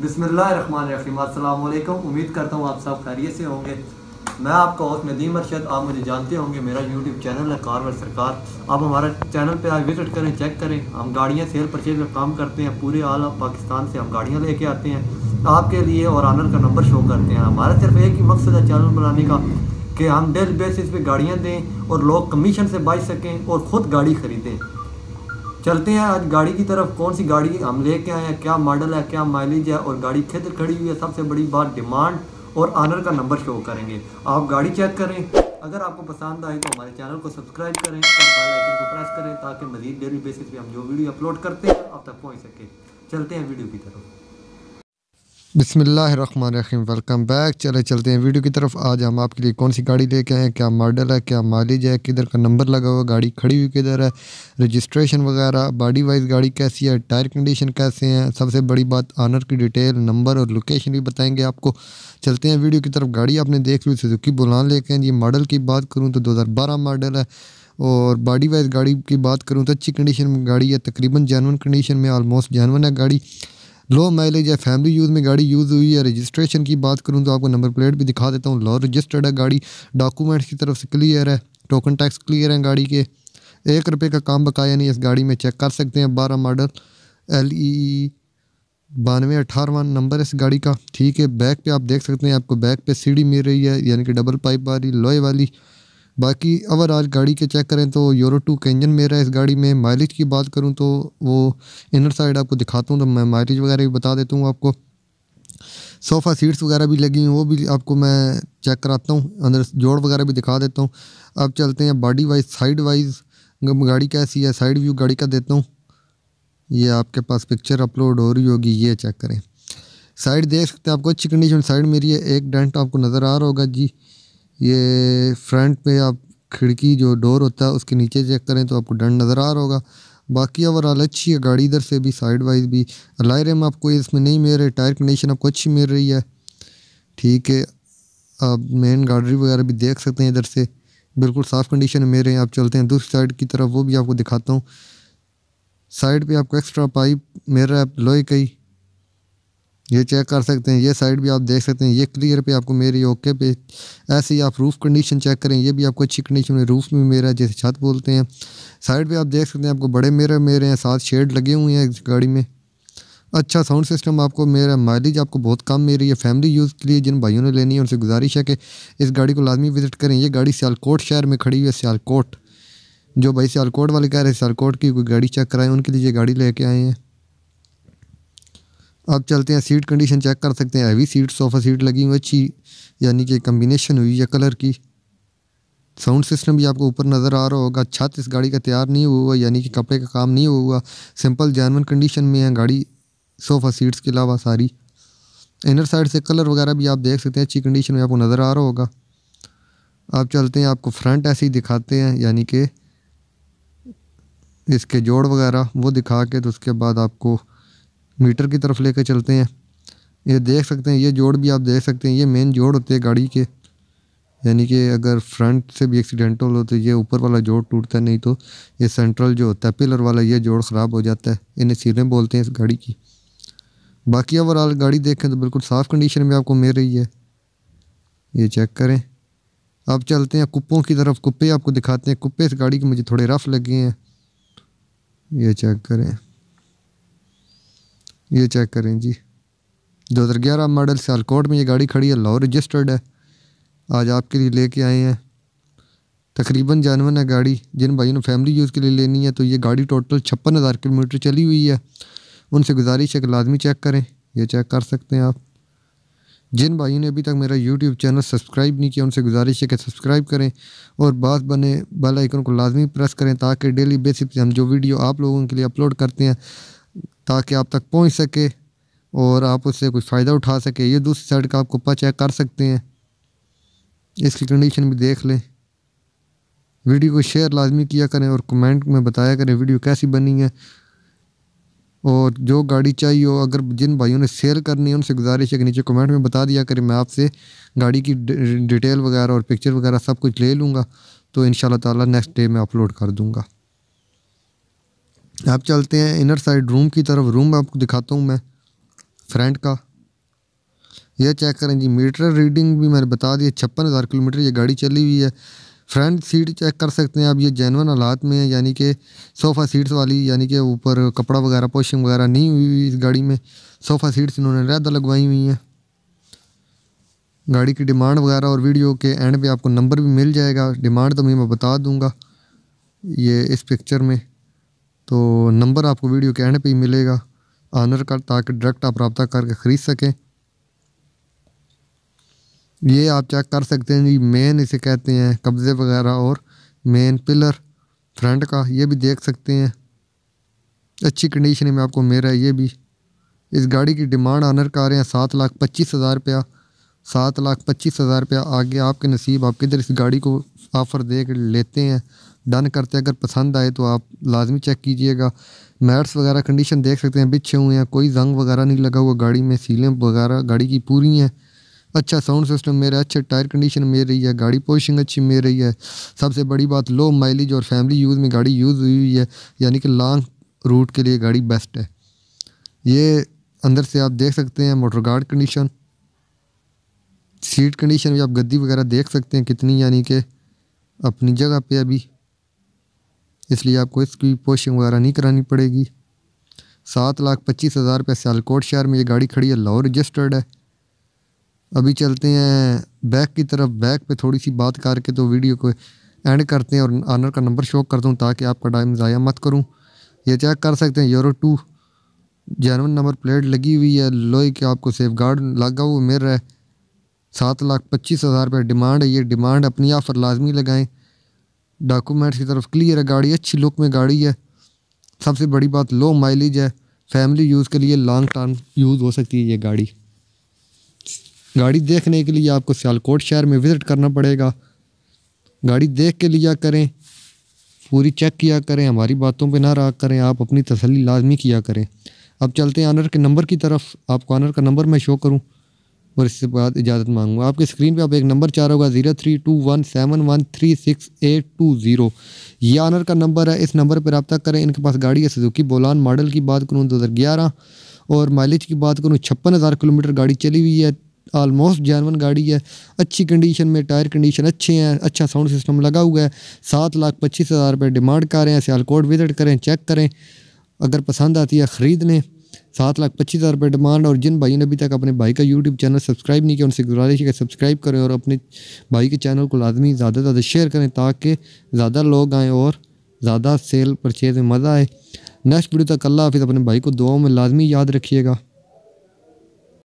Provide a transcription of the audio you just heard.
बिसमीम अल्लाम उम्मीद करता हूँ आप सब खैरियत से होंगे मैं आपका होस्ट नदीम अरशद आप मुझे जानते होंगे मेरा यूट्यूब चैनल है कारवर सरकार आप हमारा चैनल पे आप विज़िट करें चेक करें हम गाड़ियाँ सेल परचेज का काम करते हैं पूरे आल पाकिस्तान से हम गाड़ियाँ लेके आते हैं आपके लिए और आनर का नंबर शो करते हैं हमारा सिर्फ एक ही मकसद है चैनल बनाने का कि हम डेली बेसिस पर गाड़ियाँ दें और लोग कमीशन से बाज सकें और ख़ुद गाड़ी ख़रीदें चलते हैं आज गाड़ी की तरफ कौन सी गाड़ी हम लेके आए हैं क्या मॉडल है क्या माइलेज है और गाड़ी खेत खड़ी हुई है सबसे बड़ी बात डिमांड और आनर का नंबर शो करेंगे आप गाड़ी चेक करें अगर आपको पसंद आए तो हमारे चैनल को सब्सक्राइब करें और बेल आइकन को प्रेस करें ताकि मजीद डेली बेसिस पे हम जो वीडियो अपलोड करते हैं आप तक पहुंच सके चलते हैं वीडियो की तरफ बिसमीम वेलकम बैक चले चलते हैं वीडियो की तरफ आज हम आपके लिए कौन सी गाड़ी लेके आए हैं क्या मॉडल है क्या मालिज है किधर का नंबर लगा हुआ गाड़ी खड़ी हुई किधर है रजिस्ट्रेशन वगैरह बॉडी वाइज गाड़ी कैसी है टायर कंडीशन कैसे हैं सबसे बड़ी बात आनर की डिटेल नंबर और लोकेशन भी बताएंगे आपको चलते हैं वीडियो की तरफ गाड़ी आपने देख ली सुजुकी बुलान लेके हैं ये मॉडल की बात करूँ तो दो मॉडल है और बॉडी वाइज गाड़ी की बात करूँ तो अच्छी कंडीशन में गाड़ी है तकरीबन जैनवन कंडीशन में आलमोस्ट जैनवन है गाड़ी लो माइलेज है फैमिली यूज़ में गाड़ी यूज़ हुई है रजिस्ट्रेशन की बात करूँ तो आपको नंबर प्लेट भी दिखा देता हूँ लो रजिस्टर्ड है गाड़ी डॉक्यूमेंट्स की तरफ से क्लियर है टोकन टैक्स क्लियर है गाड़ी के एक रुपये का काम बकाया नहीं इस गाड़ी में चेक कर सकते हैं बारह मॉडल एल ई बानवे अठारवा नंबर है इस गाड़ी का ठीक है बैक पे आप देख सकते हैं आपको बैक पे सीढ़ी मिल रही है यानी कि डबल पाइप वाली लोहे वाली बाकी ओवरऑल गाड़ी के चेक करें तो यूरो टू के इंजन मेरा इस गाड़ी में माइलेज की बात करूँ तो वो इनर साइड आपको दिखाता हूँ तो मैं माइलेज वगैरह भी बता देता हूँ आपको सोफ़ा सीट्स वगैरह भी लगी हैं वो भी आपको मैं चेक कराता हूँ अंदर जोड़ वगैरह भी दिखा देता हूँ अब चलते हैं बॉडी वाइज साइड वाइज गाड़ी कैसी है साइड व्यू गाड़ी का देता हूँ ये आपके पास पिक्चर अपलोड हो रही होगी ये चेक करें साइड देख सकते हैं आपको अच्छी कंडीशन साइड मेरी है एक डेंट आपको नज़र आ रहा होगा जी ये फ्रंट पे आप खिड़की जो डोर होता है उसके नीचे चेक करें तो आपको डंड नज़र आ रहा होगा बाकी ओवरऑल अच्छी है गाड़ी इधर से भी साइड वाइज भी लाए रेम आपको इसमें नहीं मिल रही टायर कंडीशन आपको अच्छी मिल रही है ठीक है आप मेन गाड़ी वगैरह भी देख सकते हैं इधर से बिल्कुल साफ़ कंडीशन में मेरे हैं आप चलते हैं दूसरी साइड की तरफ वो भी आपको दिखाता हूँ साइड पे आपको एक्स्ट्रा पाइप मेरा लोहे का ही ये चेक कर सकते हैं ये साइड भी आप देख सकते हैं ये क्लियर पे आपको मेरी ओके पे ऐसे ही आप रूफ़ कंडीशन चेक करें ये भी आपको अच्छी कंडीशन में रूफ़ में मेरा जैसे छत बोलते हैं साइड पे आप देख सकते हैं आपको बड़े मेरे मेरे हैं साथ शेड लगे हुए हैं गाड़ी में अच्छा साउंड सिस्टम आपको मेरा माइलेज आपको बहुत कम मेरी है फैमिली यूज़ के लिए जिन भाइयों ने लेनी है उनसे गुजारिश है कि इस गाड़ी को लाजमी विज़िट करें ये गाड़ी सियालकोट शहर में खड़ी हुई है सियालकोट जो भाई सियालकोट वाले कह रहे हैं सियालकोट की कोई गाड़ी चेक कराएं उनके लिए ये गाड़ी लेके आए हैं अब चलते हैं सीट कंडीशन चेक कर सकते हैं हैवी सीट सोफ़ा सीट लगी हुई अच्छी यानी कि कम्बिनेशन हुई या कलर की साउंड सिस्टम भी आपको ऊपर नज़र आ रहा होगा छत इस गाड़ी का तैयार नहीं हुआ यानी कि कपड़े का काम नहीं हुआ सिंपल जानवन कंडीशन में है गाड़ी सोफ़ा सीट्स के अलावा सारी इनर साइड से कलर वगैरह भी आप देख सकते हैं अच्छी कंडीशन में आपको नज़र आ रहा होगा आप चलते हैं आपको फ्रंट ऐसे ही दिखाते हैं यानी कि इसके जोड़ वगैरह वो दिखा के तो उसके बाद आपको मीटर की तरफ लेकर चलते हैं ये देख सकते हैं ये जोड़ भी आप देख सकते हैं ये मेन जोड़ होते हैं गाड़ी के यानी कि अगर फ्रंट से भी एक्सीडेंटल हो तो ये ऊपर वाला जोड़ टूटता है नहीं तो ये सेंट्रल जो होता है पिलर वाला ये जोड़ ख़राब हो जाता है इन्हें सीरें बोलते हैं इस गाड़ी की बाकी ओवरऑल गाड़ी देखें तो बिल्कुल साफ़ कंडीशन में आपको मिल रही है ये चेक करें अब चलते हैं कुप्पों की तरफ कुप्पे आपको दिखाते हैं कुप्पे इस गाड़ी के मुझे थोड़े रफ़ लगे हैं ये चेक करें ये चेक करें जी 2011 मॉडल सियालकोट में ये गाड़ी खड़ी है लॉ रजिस्टर्ड है आज आपके लिए लेके आए हैं तकरीबन जानवन है गाड़ी जिन भाइयों ने फैमिली यूज़ के लिए लेनी है तो ये गाड़ी टोटल छप्पन हज़ार किलोमीटर चली हुई है उनसे गुजारिश है कि लाजमी चेक करें यह चेक कर सकते हैं आप जिन भाइयों ने अभी तक मेरा यूट्यूब चैनल सब्सक्राइब नहीं किया उनसे गुजारिश है कि सब्सक्राइब करें और बात बने बेल आइकन को लाजमी प्रेस करें ताकि डेली बेसिस पे हम जो वीडियो आप लोगों के लिए अपलोड करते हैं ताकि आप तक पहुंच सके और आप उससे कुछ फ़ायदा उठा सके ये दूसरी साइड का आप कुप्पा चेक कर सकते हैं इसकी कंडीशन भी देख लें वीडियो को शेयर लाजमी किया करें और कमेंट में बताया करें वीडियो कैसी बनी है और जो गाड़ी चाहिए हो अगर जिन भाइयों ने सेल करनी है उनसे गुजारिश है कि नीचे कमेंट में बता दिया करें मैं आपसे गाड़ी की डिटेल वगैरह और पिक्चर वगैरह सब कुछ ले लूँगा तो इन ताला नेक्स्ट डे में अपलोड कर दूँगा आप चलते हैं इनर साइड रूम की तरफ रूम आपको दिखाता हूँ मैं फ्रंट का यह चेक करें जी मीटर रीडिंग भी मैंने बता दी छप्पन हज़ार किलोमीटर ये गाड़ी चली हुई है फ्रंट सीट चेक कर सकते हैं आप ये जैनवन हालात में है यानी कि सोफ़ा सीट्स वाली यानी कि ऊपर कपड़ा वगैरह पोशिंग वगैरह नहीं हुई हुई इस गाड़ी में सोफ़ा सीट्स इन्होंने रैदा लगवाई हुई हैं गाड़ी की डिमांड वगैरह और वीडियो के एंड पे आपको नंबर भी मिल जाएगा डिमांड तो मैं बता दूँगा ये इस पिक्चर में तो नंबर आपको वीडियो के एंड पे ही मिलेगा आनर का ताकि डायरेक्ट आप रबता करके ख़रीद सकें ये आप चेक कर सकते हैं जी मेन इसे कहते हैं कब्ज़े वगैरह और मेन पिलर फ्रंट का ये भी देख सकते हैं अच्छी कंडीशन में आपको मेरा है ये भी इस गाड़ी की डिमांड आनर का आ रहे हैं सात लाख पच्चीस हज़ार रुपया सात लाख पच्चीस हज़ार रुपया आगे आपके नसीब आप किधर इस गाड़ी को ऑफ़र दे लेते हैं डन करते हैं अगर पसंद आए तो आप लाजमी चेक कीजिएगा मैट्स वगैरह कंडीशन देख सकते हैं बिछे हुए हैं कोई जंग वगैरह नहीं लगा हुआ गाड़ी में सीलें वगैरह गाड़ी की पूरी हैं अच्छा साउंड सिस्टम मेरा अच्छे टायर कंडीशन मेरी रही है गाड़ी पोजिशन अच्छी मेरी रही है सबसे बड़ी बात लो माइलेज और फैमिली यूज़ में गाड़ी यूज़ हुई हुई है यानी कि लॉन्ग रूट के लिए गाड़ी बेस्ट है ये अंदर से आप देख सकते हैं motor guard condition seat condition भी आप गद्दी वगैरह देख सकते हैं कितनी यानी कि अपनी जगह पे अभी इसलिए आपको इसकी पोशिंग वगैरह नहीं करानी पड़ेगी सात लाख पच्चीस हज़ार रुपये सियालकोट शहर में ये गाड़ी खड़ी है लॉ रजिस्टर्ड है अभी चलते हैं बैक की तरफ बैक पे थोड़ी सी बात करके तो वीडियो को एंड करते हैं और आनर का नंबर शो कर दूँ ताकि आपका टाइम ज़ाया मत करूँ ये चेक कर सकते हैं Euro two genuine number plate लगी हुई है लोहे के आपको सेफ गार्ड लगा हुआ मिल रहा है सात लाख पच्चीस हज़ार रुपये डिमांड है ये डिमांड अपनी ऑफर लाजमी लगाएँ डॉक्यूमेंट्स की तरफ क्लियर है गाड़ी अच्छी लुक में गाड़ी है सबसे बड़ी बात लो माइलेज है फैमिली यूज़ के लिए लॉन्ग टर्म यूज़ हो सकती है ये गाड़ी गाड़ी देखने के लिए आपको सियालकोट शहर में विज़िट करना पड़ेगा गाड़ी देख के लिया करें पूरी चेक किया करें हमारी बातों पे ना रहा करें आप अपनी तसली लाजमी किया करें अब चलते हैं आनर के नंबर की तरफ आपको आनर का नंबर मैं शो करूँ और इसके बाद इजाज़त मांगूंगा आपके स्क्रीन पे आप एक नंबर रहा होगा zero three two one seven one three six eight two zero ये आनर का नंबर है इस नंबर पर रबता करें इनके पास गाड़ी है सुजुकी बोलान मॉडल की बात करूँ दो तो हज़ार ग्यारह और माइलेज की बात करूँ छप्पन हज़ार किलोमीटर गाड़ी चली हुई है आलमोस्ट जैनवन गाड़ी है अच्छी कंडीशन में टायर कंडीशन अच्छे हैं अच्छा साउंड सिस्टम लगा हुआ है सात लाख पच्चीस हज़ार रुपये डिमांड कर रहे हैं सियालकोट विज़िट करें चेक करें अगर पसंद आती है ख़रीद लें सात लाख पच्चीस हज़ार रुपये डिमांड और जिन भाई ने अभी तक अपने भाई का यूट्यूब चैनल सब्सक्राइब नहीं किया उनसे गुजारिश है कि सब्सक्राइब करें और अपने भाई के चैनल को लाजमी ज़्यादा से ज़्यादा शेयर करें ताकि ज़्यादा लोग आएँ और ज़्यादा सेल परचेज में मज़ा आए नेक्स्ट वीडियो तक अल्लाह हाफिज़ अपने भाई को दुआओं में लाजमी याद रखिएगा